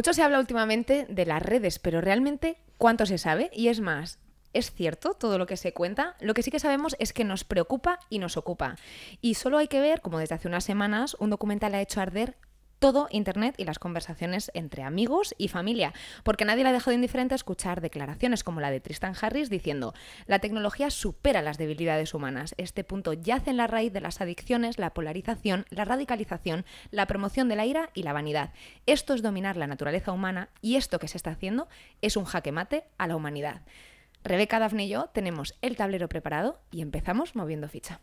Mucho se habla últimamente de las redes, pero realmente, ¿cuánto se sabe? Y es más, es cierto todo lo que se cuenta, lo que sí que sabemos es que nos preocupa y nos ocupa. Y solo hay que ver, como desde hace unas semanas, un documental ha hecho arder todo Internet y las conversaciones entre amigos y familia, porque nadie le ha dejado indiferente escuchar declaraciones como la de Tristan Harris diciendo, la tecnología supera las debilidades humanas, este punto yace en la raíz de las adicciones, la polarización, la radicalización, la promoción de la ira y la vanidad. Esto es dominar la naturaleza humana y esto que se está haciendo es un jaque mate a la humanidad. Rebeca, Dafne y yo tenemos el tablero preparado y empezamos moviendo ficha.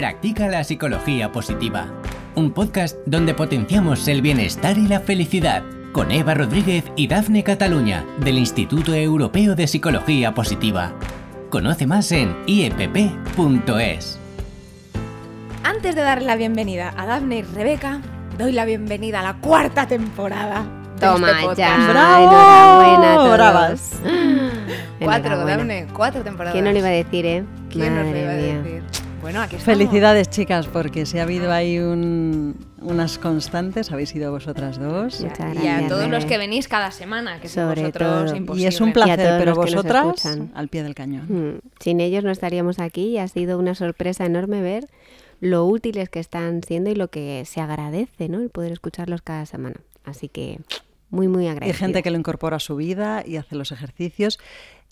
Practica la psicología positiva. Un podcast donde potenciamos el bienestar y la felicidad con Eva Rodríguez y Dafne Cataluña del Instituto Europeo de Psicología Positiva. Conoce más en iepp.es. E Antes de dar la bienvenida a Dafne y Rebeca, doy la bienvenida a la cuarta temporada. Toma este ya. ¡Bravo! Enhorabuena Cuatro, Dafne, cuatro temporadas. ¿Quién no le iba a decir, eh? ¿Quién iba a decir? Bueno, Felicidades, chicas, porque si ha habido ah. ahí unas constantes, habéis sido vosotras dos. y a todos los que venís cada semana, que Sobre son vosotros todo. Y es un placer, pero vosotras al pie del cañón. Mm, sin ellos no estaríamos aquí y ha sido una sorpresa enorme ver lo útiles que están siendo y lo que se agradece, ¿no? El poder escucharlos cada semana. Así que muy, muy agradecido. Hay gente que lo incorpora a su vida y hace los ejercicios.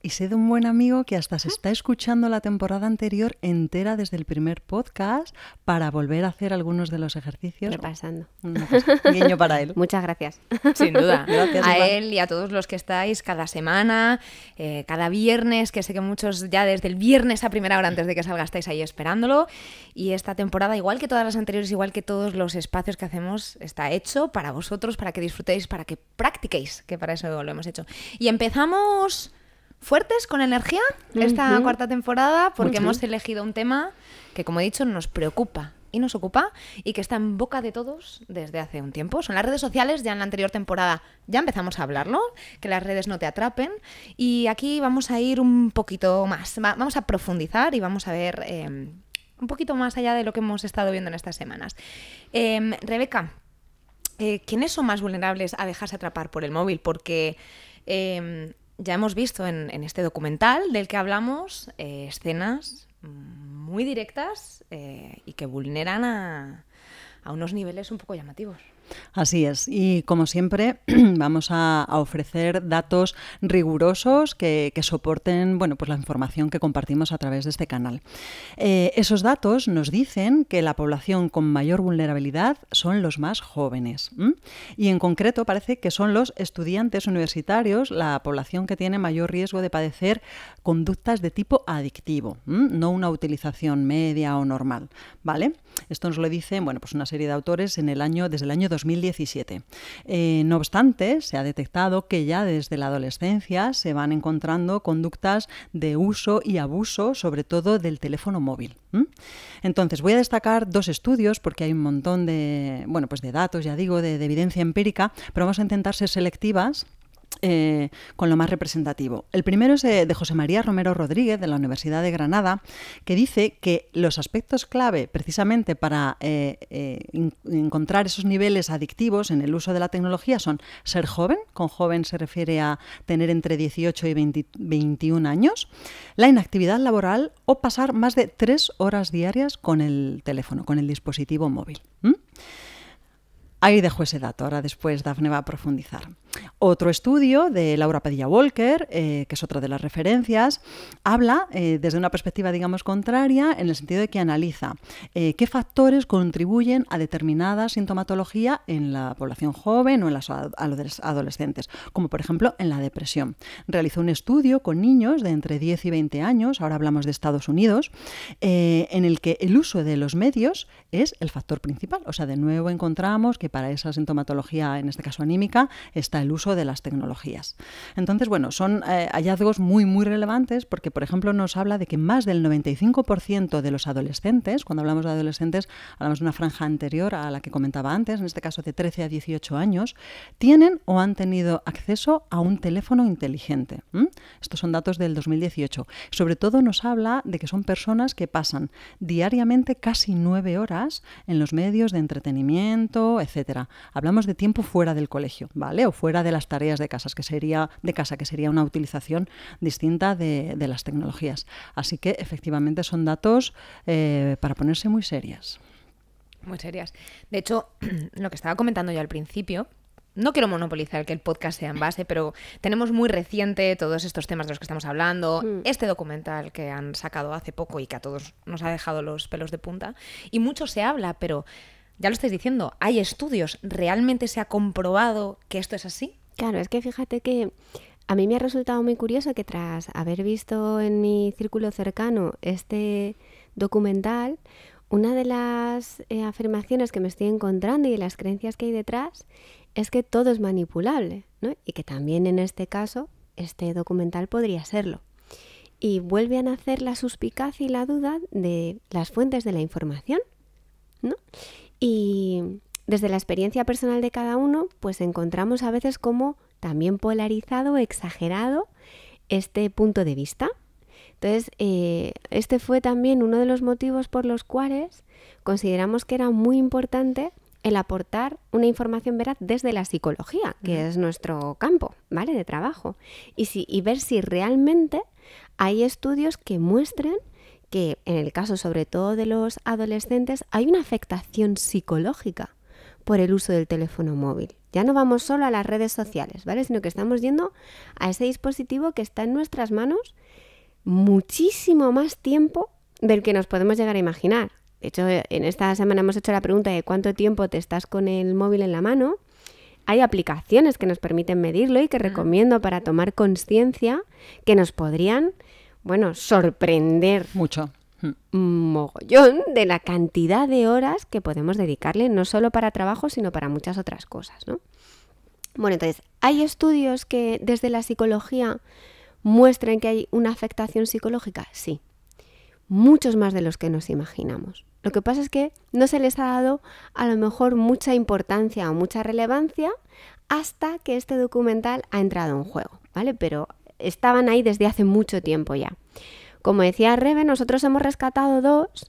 Y sé de un buen amigo que hasta se está escuchando la temporada anterior entera desde el primer podcast para volver a hacer algunos de los ejercicios. Repasando. pasando? para él. Muchas gracias. Sin duda. a él y a todos los que estáis cada semana, eh, cada viernes, que sé que muchos ya desde el viernes a primera hora antes de que salga estáis ahí esperándolo. Y esta temporada, igual que todas las anteriores, igual que todos los espacios que hacemos, está hecho para vosotros, para que disfrutéis, para que practiquéis, que para eso lo hemos hecho. Y empezamos fuertes con energía esta cuarta temporada porque hemos elegido un tema que, como he dicho, nos preocupa y nos ocupa y que está en boca de todos desde hace un tiempo. Son las redes sociales, ya en la anterior temporada ya empezamos a hablarlo, que las redes no te atrapen y aquí vamos a ir un poquito más, vamos a profundizar y vamos a ver em, un poquito más allá de lo que hemos estado viendo en estas semanas. Em, Rebeca, eh, ¿quiénes son más vulnerables a dejarse atrapar por el móvil? Porque... Em, ya hemos visto en, este documental del que hablamos eh, escenas muy directas eh, y que vulneran a unos niveles un poco llamativos. Así es. Y como siempre, vamos a, ofrecer datos rigurosos que, soporten bueno, pues la información que compartimos a través de este canal. Eh, esos datos nos dicen que la población con mayor vulnerabilidad son los más jóvenes. Y en concreto parece que son los estudiantes universitarios la población que tiene mayor riesgo de padecer conductas de tipo adictivo, no una utilización media o normal. ¿Vale? Esto nos lo dicen bueno, pues una serie de autores en el año, desde el año 2017. Eh, no obstante, se ha detectado que ya desde la adolescencia se van encontrando conductas de uso y abuso, sobre todo del teléfono móvil. Entonces, voy a destacar dos estudios porque hay un montón de, bueno, pues de datos, ya digo, de, de evidencia empírica, pero vamos a intentar ser selectivas eh, con lo más representativo. El primero es eh, de José María Romero Rodríguez, de la Universidad de Granada, que dice que los aspectos clave precisamente para eh, encontrar esos niveles adictivos en el uso de la tecnología son ser joven, con joven se refiere a tener entre 18 y 21 años, la inactividad laboral o pasar más de tres horas diarias con el teléfono, con el dispositivo móvil. Ahí dejo ese dato, ahora después Dafne va a profundizar. Otro estudio de Laura Padilla Walker, eh, que es otra de las referencias, habla eh, desde una perspectiva, digamos, contraria, en el sentido de que analiza eh, qué factores contribuyen a determinada sintomatología en la población joven o en los adolescentes, como por ejemplo en la depresión. Realizó un estudio con niños de entre 10 y 20 años, ahora hablamos de Estados Unidos, en el que el uso de los medios es el factor principal. O sea, de nuevo encontramos que para esa sintomatología, en este caso anímica, está el uso de las tecnologías. Entonces, bueno, son eh, hallazgos muy, muy relevantes porque, por ejemplo, nos habla de que más del 95% de los adolescentes, cuando hablamos de adolescentes, hablamos de una franja anterior a la que comentaba antes, en este caso de 13 a 18 años, tienen o han tenido acceso a un teléfono inteligente. Estos son datos del 2018. Sobre todo nos habla de que son personas que pasan diariamente casi nueve horas en los medios de entretenimiento, etcétera. Hablamos de tiempo fuera del colegio, ¿vale? O fuera fuera de las tareas de, casas, que sería, de casa, que sería una utilización distinta de, las tecnologías. Así que efectivamente son datos eh, para ponerse muy serias. Muy serias. De hecho, lo que estaba comentando yo al principio, no quiero monopolizar que el podcast sea en base, pero tenemos muy reciente todos estos temas de los que estamos hablando, mm. este documental que han sacado hace poco y que a todos nos ha dejado los pelos de punta, y mucho se habla, pero ya lo estáis diciendo, hay estudios, ¿realmente se ha comprobado que esto es así? Claro, es que fíjate que a mí me ha resultado muy curioso que tras haber visto en mi círculo cercano este documental, una de las eh, afirmaciones que me estoy encontrando y las creencias que hay detrás es que todo es manipulable, ¿no? Y que también en este caso, este documental podría serlo. Y vuelve a nacer la suspicacia y la duda de las fuentes de la información, ¿no? Y desde la experiencia personal de cada uno, pues encontramos a veces como también polarizado, exagerado, este punto de vista. Entonces, eh, este fue también uno de los motivos por los cuales consideramos que era muy importante el aportar una información veraz desde la psicología, que es nuestro campo, ¿vale? De trabajo. Y, si, y ver si realmente hay estudios que muestren que en el caso sobre todo de los adolescentes hay una afectación psicológica por el uso del teléfono móvil. Ya no vamos solo a las redes sociales, ¿vale? Sino que estamos yendo a ese dispositivo que está en nuestras manos muchísimo más tiempo del que nos podemos llegar a imaginar. De hecho, en esta semana hemos hecho la pregunta de cuánto tiempo te estás con el móvil en la mano. Hay aplicaciones que nos permiten medirlo y que recomiendo para tomar conciencia que nos podrían bueno, sorprender. Mucho. Hmm. mogollón de la cantidad de horas que podemos dedicarle, no solo para trabajo, sino para muchas otras cosas, ¿no? Bueno, entonces, hay estudios que desde la psicología muestren que hay una afectación psicológica, sí. Muchos más de los que nos imaginamos. Lo que pasa es que no se les ha dado a lo mejor mucha importancia o mucha relevancia hasta que este documental ha entrado en juego, ¿vale? Pero estaban ahí desde hace mucho tiempo ya. Como decía Rebe, nosotros hemos rescatado dos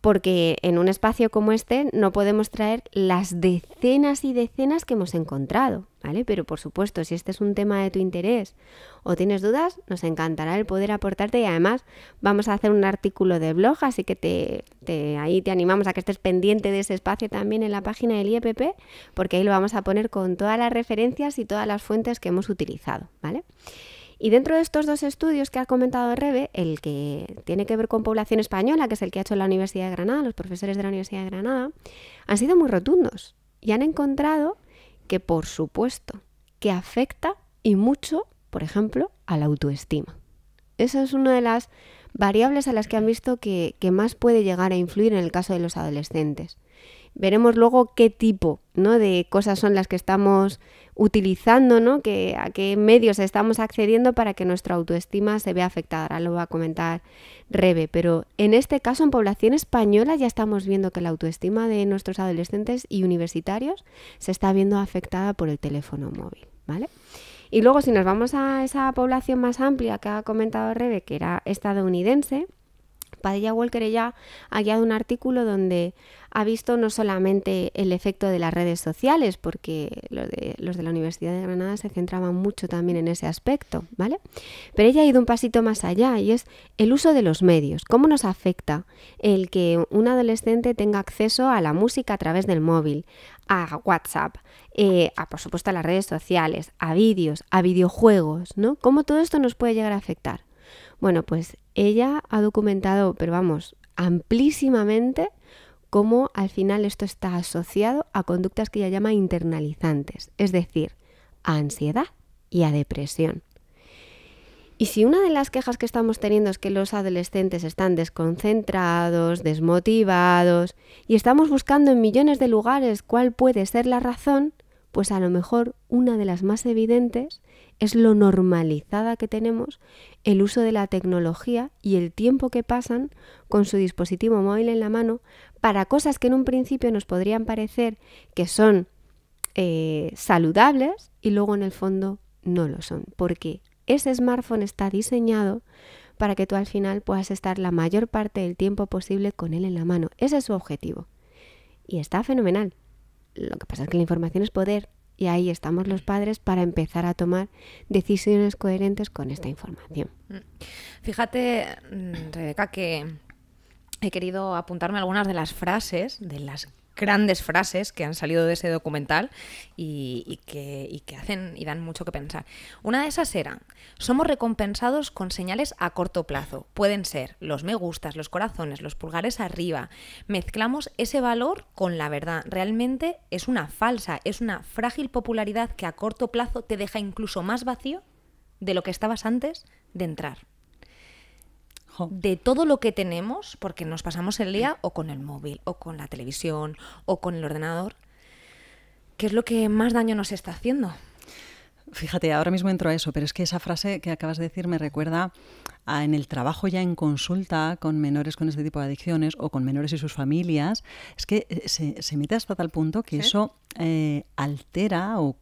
porque en un espacio como este no podemos traer las decenas y decenas que hemos encontrado, ¿vale? Pero por supuesto, si este es un tema de tu interés o tienes dudas, nos encantará el poder aportarte y además vamos a hacer un artículo de blog, así que te, ahí te animamos a que estés pendiente de ese espacio también en la página del IEPP, porque ahí lo vamos a poner con todas las referencias y todas las fuentes que hemos utilizado, ¿vale? vale y dentro de estos dos estudios que ha comentado Rebe, el que tiene que ver con población española, que es el que ha hecho la Universidad de Granada, los profesores de la Universidad de Granada, han sido muy rotundos y han encontrado que, por supuesto, que afecta y mucho, por ejemplo, a la autoestima. Esa es una de las variables a las que han visto que, que más puede llegar a influir en el caso de los adolescentes. Veremos luego qué tipo de cosas son las que estamos utilizando, a qué medios estamos accediendo para que nuestra autoestima se vea afectada. Ahora lo va a comentar Rebe, pero en este caso en población española ya estamos viendo que la autoestima de nuestros adolescentes y universitarios se está viendo afectada por el teléfono móvil, Y luego si nos vamos a esa población más amplia que ha comentado Rebe, que era estadounidense, Padilla Walker ya ha guiado un artículo donde ha visto no solamente el efecto de las redes sociales, porque los de, la Universidad de Granada se centraban mucho también en ese aspecto, ¿vale? Pero ella ha ido un pasito más allá y es el uso de los medios. ¿Cómo nos afecta el que un adolescente tenga acceso a la música a través del móvil, a WhatsApp, eh, a por supuesto a las redes sociales, a vídeos, a videojuegos, ¿no? ¿Cómo todo esto nos puede llegar a afectar? Bueno, pues ella ha documentado, pero vamos, amplísimamente cómo al final esto está asociado a conductas que ella llama internalizantes, es decir, a ansiedad y a depresión. Y si una de las quejas que estamos teniendo es que los adolescentes están desconcentrados, desmotivados y estamos buscando en millones de lugares cuál puede ser la razón, pues a lo mejor una de las más evidentes es lo normalizada que tenemos el uso de la tecnología y el tiempo que pasan con su dispositivo móvil en la mano para cosas que en un principio nos podrían parecer que son eh, saludables y luego en el fondo no lo son, porque ese smartphone está diseñado para que tú al final puedas estar la mayor parte del tiempo posible con él en la mano. Ese es su objetivo. Y está fenomenal. Lo que pasa es que la información es poder y ahí estamos los padres para empezar a tomar decisiones coherentes con esta información. Mm. Fíjate, mm, Rebeca, que he querido apuntarme algunas de las frases de las grandes frases que han salido de ese documental y, que, que, hacen y dan mucho que pensar. Una de esas era, somos recompensados con señales a corto plazo. Pueden ser los me gustas, los corazones, los pulgares arriba. Mezclamos ese valor con la verdad. Realmente es una falsa, es una frágil popularidad que a corto plazo te deja incluso más vacío de lo que estabas antes de entrar de todo lo que tenemos, porque nos pasamos el día o con el móvil, o con la televisión, o con el ordenador, ¿qué es lo que más daño nos está haciendo? Fíjate, ahora mismo entro a eso, pero es que esa frase que acabas de decir me recuerda a en el trabajo ya en consulta con menores con este tipo de adicciones o con menores y sus familias. Es que eh, se, se mete hasta tal punto que eso eh, altera o,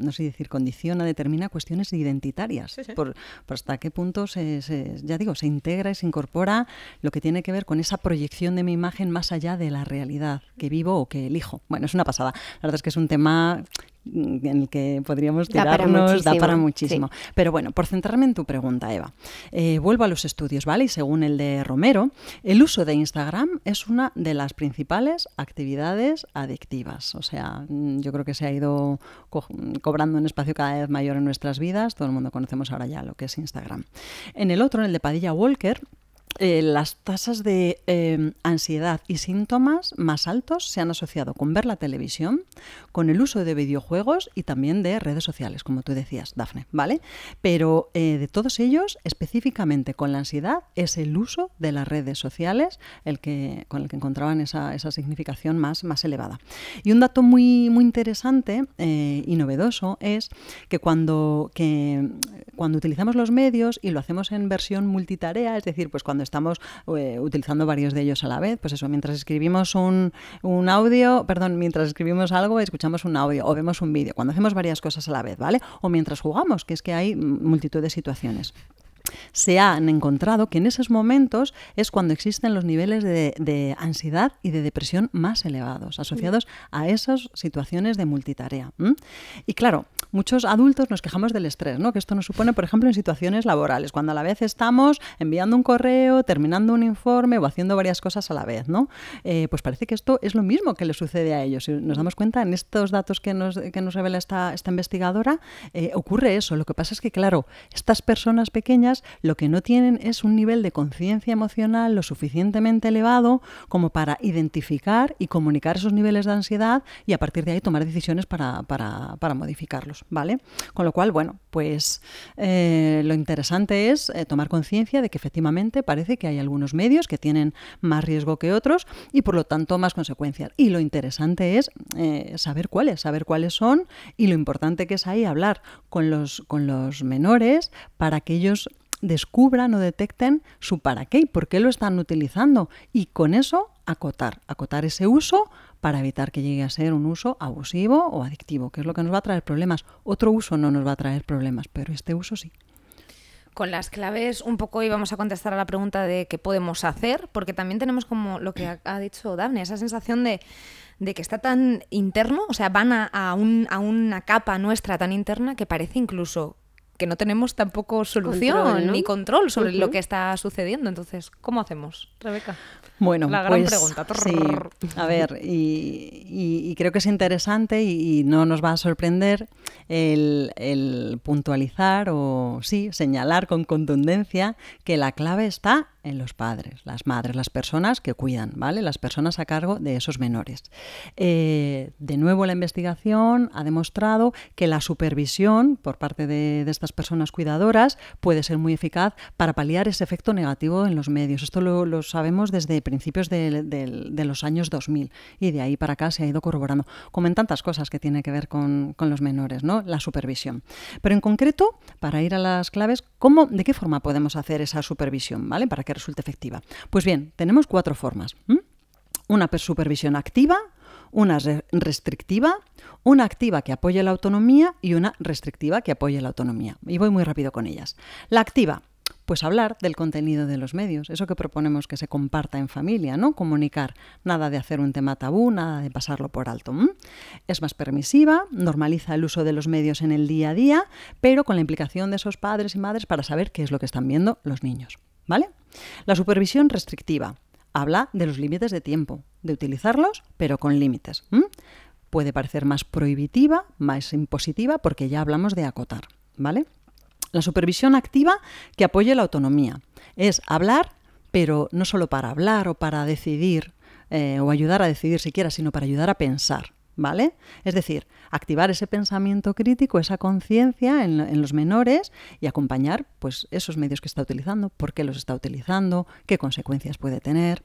no sé decir, condiciona, determina cuestiones identitarias. Por, hasta qué punto se, se, ya digo, se integra y se incorpora lo que tiene que ver con esa proyección de mi imagen más allá de la realidad que vivo o que elijo. Bueno, es una pasada. La verdad es que es un tema Mm, en el que podríamos tirarnos, da para, muchísimo. Pero bueno, por centrarme en tu pregunta, Eva, eh, vuelvo a los estudios, ¿vale? Y según el de Romero, el uso de Instagram es una de las principales actividades adictivas. O sea, mm, yo creo que se ha ido cobrando un espacio cada vez mayor en nuestras vidas. Todo el mundo conocemos ahora ya lo que es Instagram. En el otro, en el de Padilla Walker, eh, las tasas de eh, ansiedad y síntomas más altos se han asociado con ver la televisión, con el uso de videojuegos y también de redes sociales, como tú decías, Dafne, ¿vale? Pero eh, de todos ellos, específicamente con la ansiedad, es el uso de las redes sociales el que, con el que encontraban esa, significación más, más elevada. Y un dato muy, muy interesante y novedoso es que cuando, que cuando utilizamos los medios y lo hacemos en versión multitarea, es decir, pues cuando estamos eh, utilizando varios de ellos a la vez. Pues eso, mientras escribimos un, un audio, perdón, mientras escribimos algo, escuchamos un audio o vemos un vídeo, cuando hacemos varias cosas a la vez, ¿vale? O mientras jugamos, que es que hay multitud de situaciones se han encontrado que en esos momentos es cuando existen los niveles de, ansiedad y de depresión más elevados, asociados a esas situaciones de multitarea. Y claro, muchos adultos nos quejamos del estrés, ¿no? que esto nos supone, por ejemplo, en situaciones laborales, cuando a la vez estamos enviando un correo, terminando un informe o haciendo varias cosas a la vez. ¿no? Eh, pues parece que esto es lo mismo que le sucede a ellos. Si nos damos cuenta, en estos datos que nos, que nos revela esta, investigadora, eh, ocurre eso. Lo que pasa es que, claro, estas personas pequeñas lo que no tienen es un nivel de conciencia emocional lo suficientemente elevado como para identificar y comunicar esos niveles de ansiedad y a partir de ahí tomar decisiones para, modificarlos, ¿vale? Con lo cual, bueno, pues eh, lo interesante es eh, tomar conciencia de que efectivamente parece que hay algunos medios que tienen más riesgo que otros y por lo tanto más consecuencias. Y lo interesante es eh, saber cuáles, saber cuáles son y lo importante que es ahí hablar con los, con los menores para que ellos descubran o detecten su para qué y por qué lo están utilizando. Y con eso acotar, acotar ese uso para evitar que llegue a ser un uso abusivo o adictivo, que es lo que nos va a traer problemas. Otro uso no nos va a traer problemas, pero este uso sí con las claves un poco íbamos a contestar a la pregunta de qué podemos hacer, porque también tenemos como lo que ha, dicho Daphne, esa sensación de, que está tan interno, o sea, van a, a, una capa nuestra tan interna que parece incluso que no tenemos tampoco solución ni control sobre lo que está sucediendo. Entonces, ¿cómo hacemos, Rebeca? Bueno, la gran pues, pregunta. a ver, y, creo que es interesante y, no nos va a sorprender el, el puntualizar o sí, señalar con contundencia que la clave está en los padres, las madres, las personas que cuidan, ¿vale? Las personas a cargo de esos menores. Eh, de nuevo, la investigación ha demostrado que la supervisión por parte de, estas personas cuidadoras puede ser muy eficaz para paliar ese efecto negativo en los medios. Esto lo, sabemos desde principios de, los años 2000 y de ahí para acá se ha ido corroborando, como tantas cosas que tiene que ver con, los menores, ¿no? La supervisión. Pero en concreto, para ir a las claves, ¿cómo, ¿de qué forma podemos hacer esa supervisión, ¿vale? Para que resulta efectiva? Pues bien, tenemos cuatro formas. Una supervisión activa, una restrictiva, una activa que apoye la autonomía y una restrictiva que apoye la autonomía. Y voy muy rápido con ellas. La activa, pues hablar del contenido de los medios, eso que proponemos que se comparta en familia, ¿no? Comunicar, nada de hacer un tema tabú, nada de pasarlo por alto. Es más permisiva, normaliza el uso de los medios en el día a día, pero con la implicación de esos padres y madres para saber qué es lo que están viendo los niños, ¿vale? La supervisión restrictiva habla de los límites de tiempo, de utilizarlos, pero con límites. Puede parecer más prohibitiva, más impositiva, porque ya hablamos de acotar, ¿vale? La supervisión activa que apoye la autonomía. Es hablar, pero no solo para hablar o para decidir eh, o ayudar a decidir siquiera, sino para ayudar a pensar. ¿vale? Es decir, activar ese pensamiento crítico, esa conciencia en, los menores y acompañar pues, esos medios que está utilizando, por qué los está utilizando, qué consecuencias puede tener.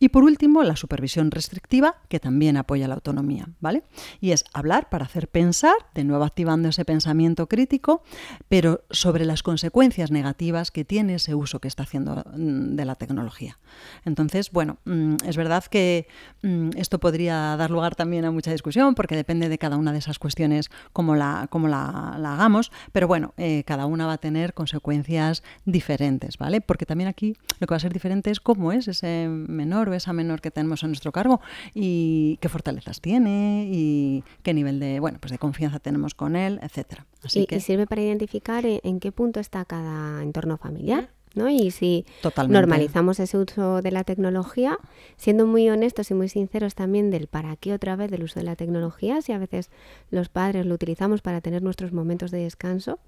Y por último, la supervisión restrictiva, que también apoya la autonomía, ¿vale? Y es hablar para hacer pensar, de nuevo activando ese pensamiento crítico, pero sobre las consecuencias negativas que tiene ese uso que está haciendo mm, de la tecnología. Entonces, bueno, mm, es verdad que mm, esto podría dar lugar también a mucha discusión porque depende de cada una de esas cuestiones cómo la, cómo la, hagamos, pero bueno, eh, cada una va a tener consecuencias diferentes, ¿vale? Porque también aquí lo que va a ser diferente es cómo es ese menor o esa menor que tenemos a nuestro cargo y qué fortalezas tiene y qué nivel de, bueno, pues de confianza tenemos con él, etcétera. Así y, que... sirve para identificar en qué punto está cada entorno familiar. ¿no? Y si normalizamos ese uso de la tecnología, siendo muy honestos y muy sinceros también del para qué otra vez del uso de la tecnología, si a veces los padres lo utilizamos para tener nuestros momentos de descanso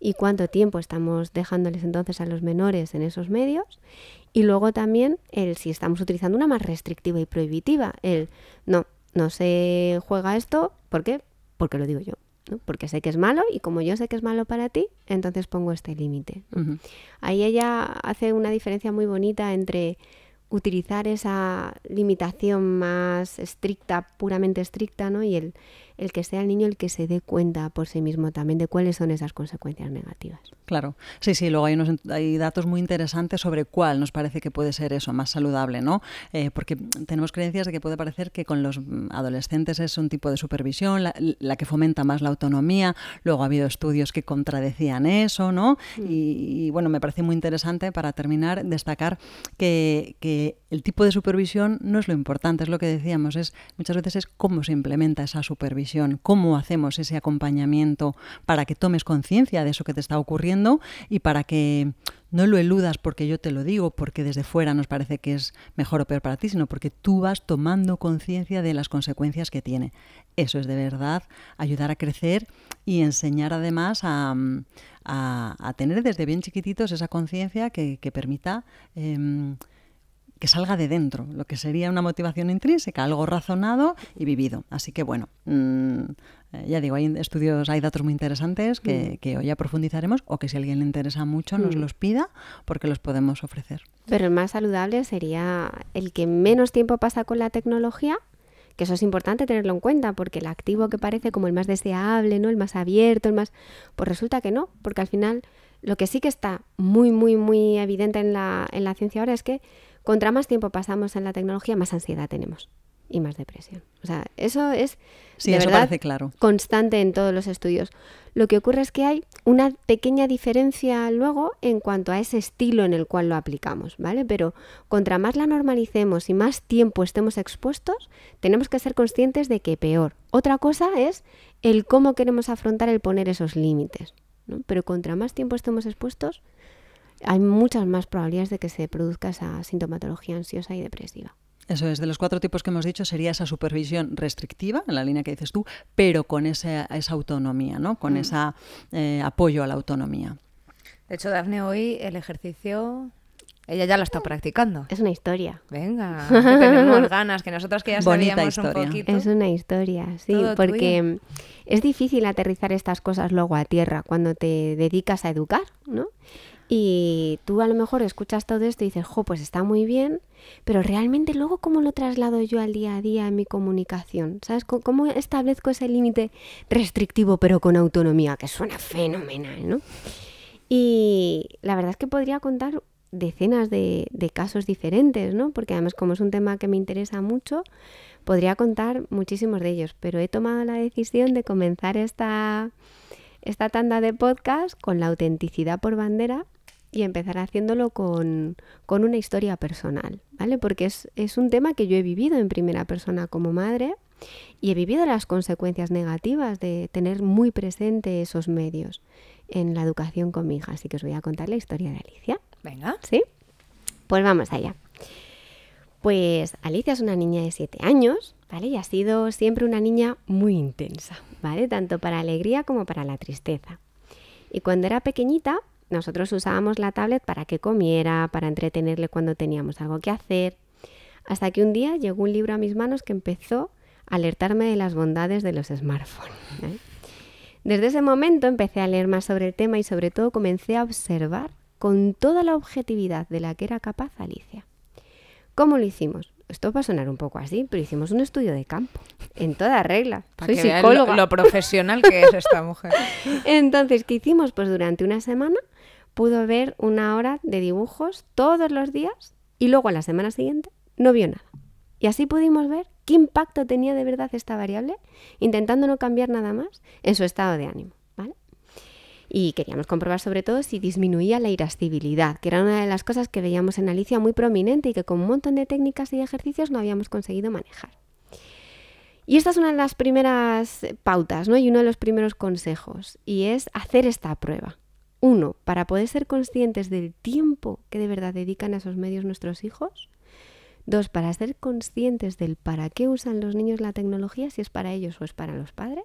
y cuánto tiempo estamos dejándoles entonces a los menores en esos medios y luego también el si estamos utilizando una más restrictiva y prohibitiva, el no, no se juega esto, ¿por qué? Porque lo digo yo porque sé que es malo y como yo sé que es malo para ti, entonces pongo este límite. Ahí ella hace una diferencia muy bonita entre utilizar esa limitación más estricta, puramente estricta, ¿no? y el, el que sea el niño el que se dé cuenta por sí mismo también de cuáles son esas consecuencias negativas. Claro, sí, sí, luego hay, datos muy interesantes sobre cuál nos parece que puede ser eso más saludable, ¿no? Eh, porque tenemos creencias de que puede parecer que con los mm, adolescentes es un tipo de supervisión, la, que fomenta más la autonomía, luego ha habido estudios que contradecían eso, ¿no? Mm. Y, bueno, me parece muy interesante para terminar destacar que, que el tipo de supervisión no es lo importante, es lo que decíamos, es muchas veces es cómo se implementa esa supervisión cómo hacemos ese acompañamiento para que tomes conciencia de eso que te está ocurriendo y para que no lo eludas porque yo te lo digo, porque desde fuera nos parece que es mejor o peor para ti, sino porque tú vas tomando conciencia de las consecuencias que tiene. Eso es de verdad ayudar a crecer y enseñar además a, tener desde bien chiquititos esa conciencia que, permita... Em, que salga de dentro, lo que sería una motivación intrínseca, algo razonado y vivido. Así que bueno, mm, eh, ya digo, hay estudios, hay datos muy interesantes que, mm. hoy ya profundizaremos o que si a alguien le interesa mucho nos mm. los pida porque los podemos ofrecer. Pero el más saludable sería el que menos tiempo pasa con la tecnología que eso es importante tenerlo en cuenta, porque el activo que parece como el más deseable, ¿no? El más abierto, el más. Pues resulta que no, porque al final lo que sí que está muy, muy, muy evidente en la, en la ciencia ahora es que contra más tiempo pasamos en la tecnología, más ansiedad tenemos y más depresión. O sea, eso es de verdad, constante en todos los estudios. Lo que ocurre es que hay una pequeña diferencia luego en cuanto a ese estilo en el cual lo aplicamos, ¿vale? Pero contra más la normalicemos y más tiempo estemos expuestos, tenemos que ser conscientes de que peor. Otra cosa es el cómo queremos afrontar el poner esos límites, Pero contra más tiempo estemos expuestos, hay muchas más probabilidades de que se produzca esa sintomatología ansiosa y depresiva. Eso es, de los cuatro tipos que hemos dicho sería esa supervisión restrictiva, en la línea que dices tú, pero con esa, autonomía, ¿no? con mm. ese eh, apoyo a la autonomía. De hecho, Dafne, hoy el ejercicio ella ya lo está practicando. Es una historia. Venga, que tenemos ganas, que nosotros que ya sabíamos un poquito. Es una historia, sí, porque mm, es difícil aterrizar estas cosas luego a tierra cuando te dedicas a educar, ¿no? Y tú a lo mejor escuchas todo esto y dices, jo, pues está muy bien, pero realmente luego cómo lo traslado yo al día a día en mi comunicación, ¿sabes? ¿Cómo establezco ese límite restrictivo pero con autonomía? Que suena fenomenal, ¿no? Y la verdad es que podría contar decenas de, casos diferentes, ¿no? Porque además como es un tema que me interesa mucho, podría contar muchísimos de ellos, pero he tomado la decisión de comenzar esta, esta tanda de podcast con la autenticidad por bandera y empezar haciéndolo con, con una historia personal, ¿vale? Porque es, un tema que yo he vivido en primera persona como madre y he vivido las consecuencias negativas de tener muy presente esos medios en la educación con mi hija. Así que os voy a contar la historia de Alicia. Venga. ¿Sí? Pues vamos allá. Pues Alicia es una niña de 7 años, ¿vale? Y ha sido siempre una niña muy intensa, ¿vale? Tanto para alegría como para la tristeza. Y cuando era pequeñita, nosotros usábamos la tablet para que comiera, para entretenerle cuando teníamos algo que hacer, hasta que un día llegó un libro a mis manos que empezó a alertarme de las bondades de los smartphones. ¿eh? Desde ese momento empecé a leer más sobre el tema y sobre todo comencé a observar con toda la objetividad de la que era capaz Alicia. ¿Cómo lo hicimos? Esto va a sonar un poco así, pero hicimos un estudio de campo, en toda regla. Soy lo profesional que es esta mujer. Entonces, ¿qué hicimos? Pues durante una semana pudo ver una hora de dibujos todos los días y luego a la semana siguiente no vio nada. Y así pudimos ver qué impacto tenía de verdad esta variable, intentando no cambiar nada más en su estado de ánimo. Y queríamos comprobar sobre todo si disminuía la irascibilidad, que era una de las cosas que veíamos en Alicia muy prominente y que con un montón de técnicas y ejercicios no habíamos conseguido manejar. Y esta es una de las primeras pautas ¿no? y uno de los primeros consejos, y es hacer esta prueba. Uno, para poder ser conscientes del tiempo que de verdad dedican a esos medios nuestros hijos. Dos, para ser conscientes del para qué usan los niños la tecnología, si es para ellos o es para los padres.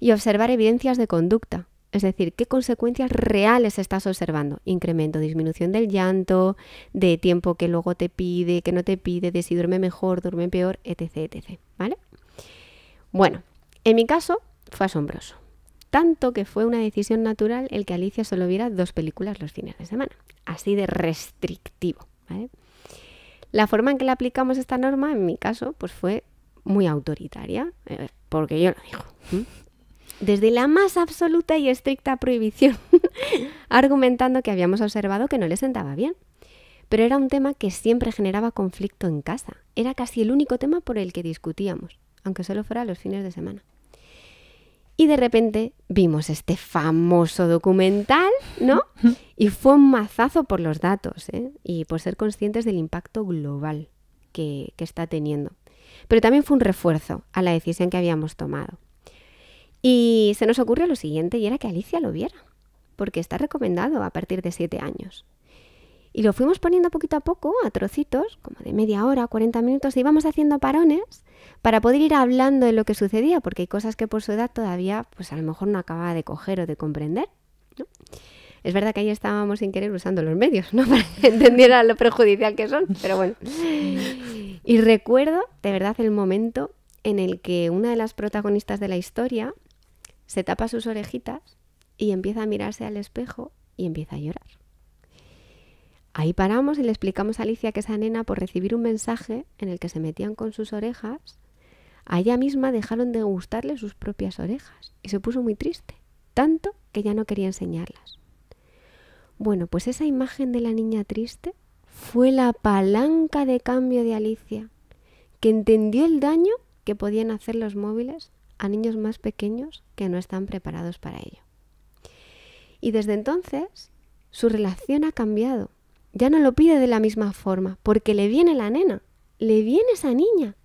Y observar evidencias de conducta, es decir, qué consecuencias reales estás observando. Incremento, disminución del llanto, de tiempo que luego te pide, que no te pide, de si duerme mejor, duerme peor, etc. etc. ¿Vale? Bueno, en mi caso fue asombroso tanto que fue una decisión natural el que Alicia solo viera dos películas los fines de semana, así de restrictivo. La forma en que le aplicamos esta norma, en mi caso, pues fue muy autoritaria, eh, porque yo lo digo. Desde la más absoluta y estricta prohibición, argumentando que habíamos observado que no le sentaba bien. Pero era un tema que siempre generaba conflicto en casa. Era casi el único tema por el que discutíamos, aunque solo fuera los fines de semana. Y de repente vimos este famoso documental, ¿no? Y fue un mazazo por los datos ¿eh? y por ser conscientes del impacto global que, está teniendo. Pero también fue un refuerzo a la decisión que habíamos tomado. Y se nos ocurrió lo siguiente, y era que Alicia lo viera, porque está recomendado a partir de siete años. Y lo fuimos poniendo poquito a poco, a trocitos, como de media hora, 40 minutos, y íbamos haciendo parones para poder ir hablando de lo que sucedía, porque hay cosas que por su edad todavía, pues a lo mejor no acababa de coger o de comprender. Es verdad que ahí estábamos sin querer usando los medios, ¿no? Para que entendiera lo perjudicial que son, pero bueno. Y recuerdo, de verdad, el momento en el que una de las protagonistas de la historia se tapa sus orejitas y empieza a mirarse al espejo y empieza a llorar. Ahí paramos y le explicamos a Alicia que esa nena por recibir un mensaje en el que se metían con sus orejas a ella misma dejaron de gustarle sus propias orejas y se puso muy triste, tanto que ya no quería enseñarlas. Bueno, pues esa imagen de la niña triste fue la palanca de cambio de Alicia, que entendió el daño que podían hacer los móviles a niños más pequeños que no están preparados para ello. Y desde entonces su relación ha cambiado. Ya no lo pide de la misma forma, porque le viene la nena, le viene esa niña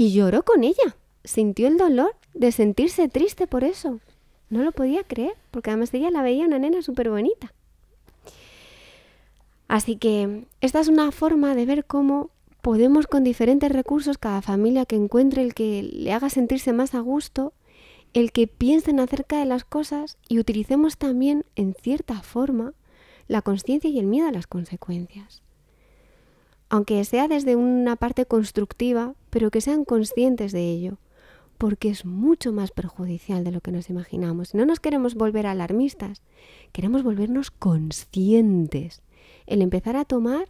y lloró con ella. Sintió el dolor de sentirse triste por eso. No lo podía creer, porque además de ella la veía una nena súper bonita. Así que esta es una forma de ver cómo podemos con diferentes recursos, cada familia que encuentre el que le haga sentirse más a gusto, el que piensen acerca de las cosas y utilicemos también, en cierta forma, la conciencia y el miedo a las consecuencias. Aunque sea desde una parte constructiva, pero que sean conscientes de ello, porque es mucho más perjudicial de lo que nos imaginamos. No nos queremos volver alarmistas, queremos volvernos conscientes, el empezar a tomar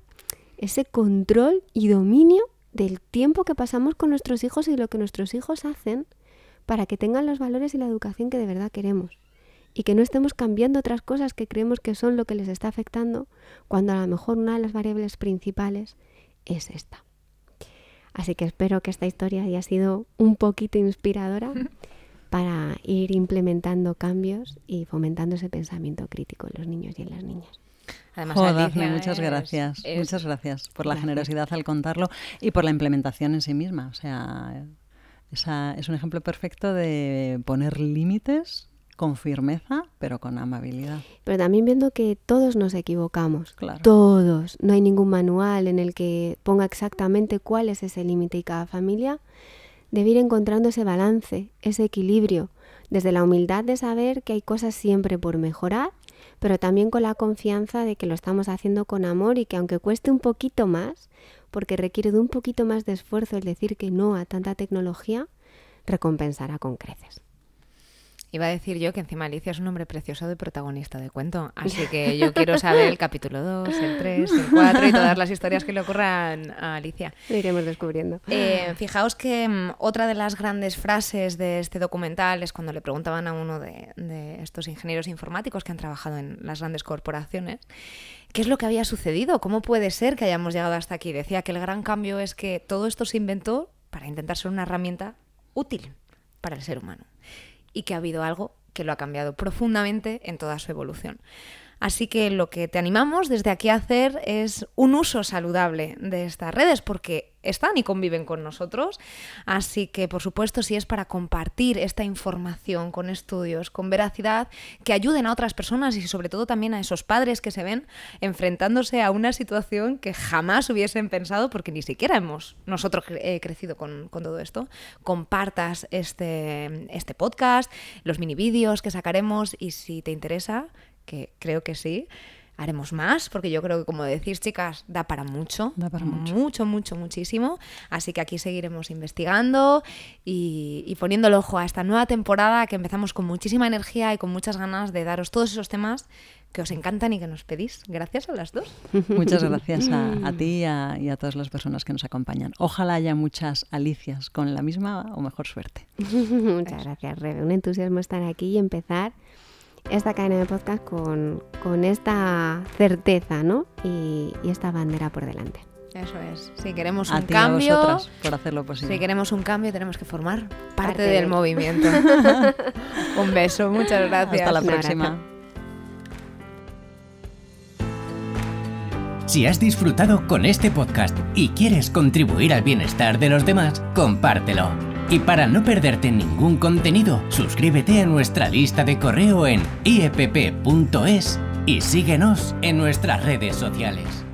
ese control y dominio del tiempo que pasamos con nuestros hijos y lo que nuestros hijos hacen para que tengan los valores y la educación que de verdad queremos y que no estemos cambiando otras cosas que creemos que son lo que les está afectando cuando a lo mejor una de las variables principales es esta. Así que espero que esta historia haya sido un poquito inspiradora para ir implementando cambios y fomentando ese pensamiento crítico en los niños y en las niñas. Además, muchas gracias. muchas gracias por la generosidad al contarlo y por la implementación en sí misma. O sea, es un ejemplo perfecto de poner límites con firmeza, pero con amabilidad. Pero también viendo que todos nos equivocamos, todos, no hay ningún manual en el que ponga exactamente cuál es ese límite y cada familia debe ir encontrando ese balance, ese equilibrio, desde la humildad de saber que hay cosas siempre por mejorar, pero también con la confianza de que lo estamos haciendo con amor y que aunque cueste un poquito más, porque requiere de un poquito más de esfuerzo el decir que no a tanta tecnología, recompensará con creces. Iba a decir yo que encima Alicia es un hombre precioso de protagonista de cuento, así que yo quiero saber el capítulo 2, el 3, el 4 y todas las historias que le ocurran a Alicia. Lo iremos descubriendo. Eh, fijaos que mm, otra de las grandes frases de este documental es cuando le preguntaban a uno de estos ingenieros informáticos que han trabajado en las grandes corporaciones, ¿qué es lo que había sucedido? ¿Cómo puede ser que hayamos llegado hasta aquí? Decía que el gran cambio es que todo esto se inventó para intentar ser una herramienta útil para el ser humano y que ha habido algo que lo ha cambiado profundamente en toda su evolución. Así que lo que te animamos desde aquí a hacer es un uso saludable de estas redes porque están y conviven con nosotros. Así que, por supuesto, si es para compartir esta información con estudios, con veracidad, que ayuden a otras personas y sobre todo también a esos padres que se ven enfrentándose a una situación que jamás hubiesen pensado porque ni siquiera hemos nosotros eh, crecido con, todo esto, compartas este, este podcast, los mini vídeos que sacaremos y si te interesa, que creo que sí. Haremos más, porque yo creo que, como decís, chicas, da para mucho. Da para mucho. Mucho, muchísimo. Así que aquí seguiremos investigando y, poniendo el ojo a esta nueva temporada que empezamos con muchísima energía y con muchas ganas de daros todos esos temas que os encantan y que nos pedís. Gracias a las dos. Muchas gracias a, ti y a, todas las personas que nos acompañan. Ojalá haya muchas Alicias con la misma o mejor suerte. Muchas gracias, Rebe. Un entusiasmo estar aquí y empezar esta cadena de podcast con, esta certeza y, esta bandera por delante. Eso es. Si queremos un cambio, por hacerlo posible. Si queremos un cambio, tenemos que formar parte, del movimiento. un beso, muchas gracias. Hasta la próxima. Si has disfrutado con este podcast y quieres contribuir al bienestar de los demás, compártelo. Y para no perderte ningún contenido, suscríbete a nuestra lista de correo en iepp.es y síguenos en nuestras redes sociales.